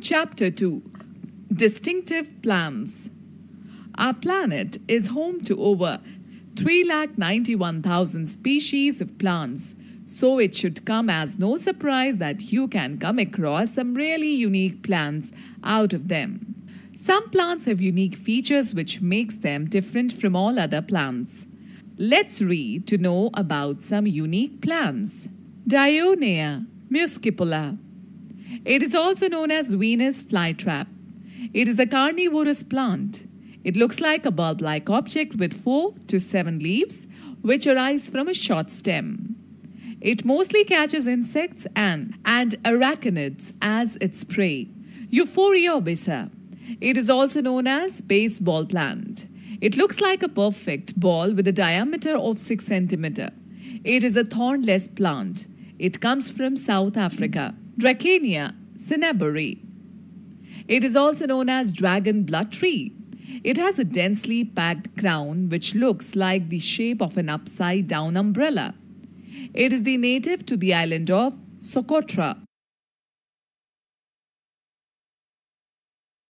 Chapter 2 Distinctive Plants Our planet is home to over 391,000 species of plants, so it should come as no surprise that you can come across some really unique plants out of them. Some plants have unique features which makes them different from all other plants. Let's read to know about some unique plants. Dionea muscipula it is also known as Venus flytrap. It is a carnivorous plant. It looks like a bulb-like object with 4 to 7 leaves which arise from a short stem. It mostly catches insects and, and arachnids as its prey. Euphoria obisa. It is also known as baseball plant. It looks like a perfect ball with a diameter of 6 cm. It is a thornless plant. It comes from South Africa. Dracania cinnabari. It is also known as dragon blood tree. It has a densely packed crown which looks like the shape of an upside down umbrella. It is the native to the island of Socotra.